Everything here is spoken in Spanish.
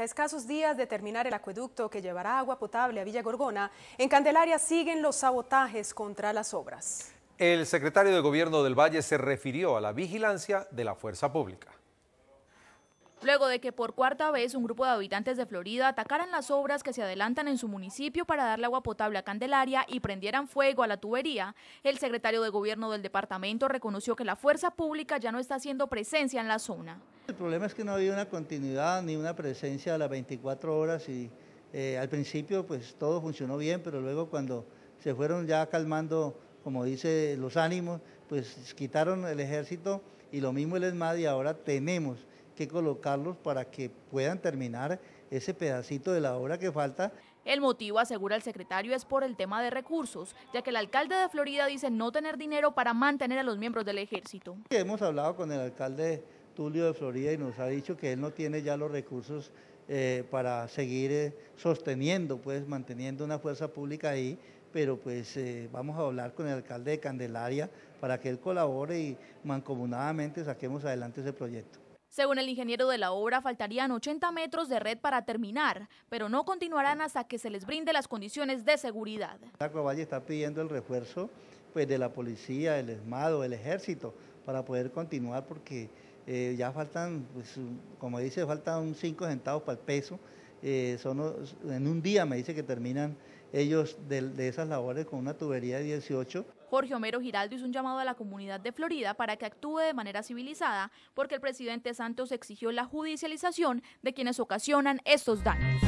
A escasos días de terminar el acueducto que llevará agua potable a Villa Gorgona, en Candelaria siguen los sabotajes contra las obras. El secretario de Gobierno del Valle se refirió a la vigilancia de la fuerza pública. Luego de que por cuarta vez un grupo de habitantes de Florida atacaran las obras que se adelantan en su municipio para darle agua potable a Candelaria y prendieran fuego a la tubería, el secretario de gobierno del departamento reconoció que la fuerza pública ya no está haciendo presencia en la zona. El problema es que no había una continuidad ni una presencia a las 24 horas y eh, al principio pues todo funcionó bien, pero luego cuando se fueron ya calmando, como dice, los ánimos, pues quitaron el ejército y lo mismo el ESMAD y ahora tenemos que colocarlos para que puedan terminar ese pedacito de la obra que falta. El motivo, asegura el secretario, es por el tema de recursos, ya que el alcalde de Florida dice no tener dinero para mantener a los miembros del ejército. Hemos hablado con el alcalde Tulio de Florida y nos ha dicho que él no tiene ya los recursos eh, para seguir eh, sosteniendo, pues manteniendo una fuerza pública ahí, pero pues eh, vamos a hablar con el alcalde de Candelaria para que él colabore y mancomunadamente saquemos adelante ese proyecto. Según el ingeniero de la obra, faltarían 80 metros de red para terminar, pero no continuarán hasta que se les brinde las condiciones de seguridad. está pidiendo el refuerzo pues, de la policía, el ESMADO, el ejército, para poder continuar porque eh, ya faltan, pues, como dice, faltan 5 centavos para el peso. Eh, en un día me dice que terminan ellos de, de, esas labores con una tubería de 18. Jorge Homero Giraldo hizo un llamado a la comunidad de Florida para que actúe de manera civilizada, porque el presidente Santos exigió la judicialización de quienes ocasionan estos daños.